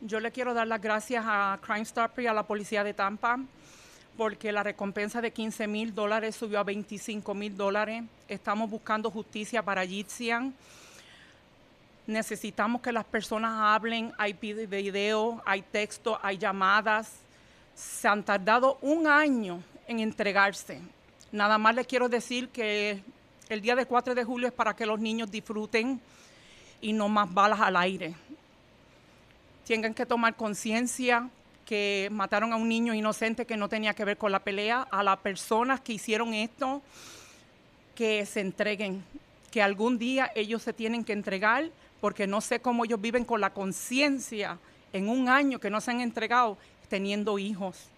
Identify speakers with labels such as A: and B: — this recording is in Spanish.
A: Yo le quiero dar las gracias a Crime Stopper y a la policía de Tampa porque la recompensa de 15 mil dólares subió a 25 mil dólares. Estamos buscando justicia para Yitzian. Necesitamos que las personas hablen. Hay videos, hay texto, hay llamadas. Se han tardado un año en entregarse. Nada más les quiero decir que el día de 4 de julio es para que los niños disfruten y no más balas al aire tengan que tomar conciencia que mataron a un niño inocente que no tenía que ver con la pelea, a las personas que hicieron esto, que se entreguen, que algún día ellos se tienen que entregar, porque no sé cómo ellos viven con la conciencia en un año que no se han entregado teniendo hijos.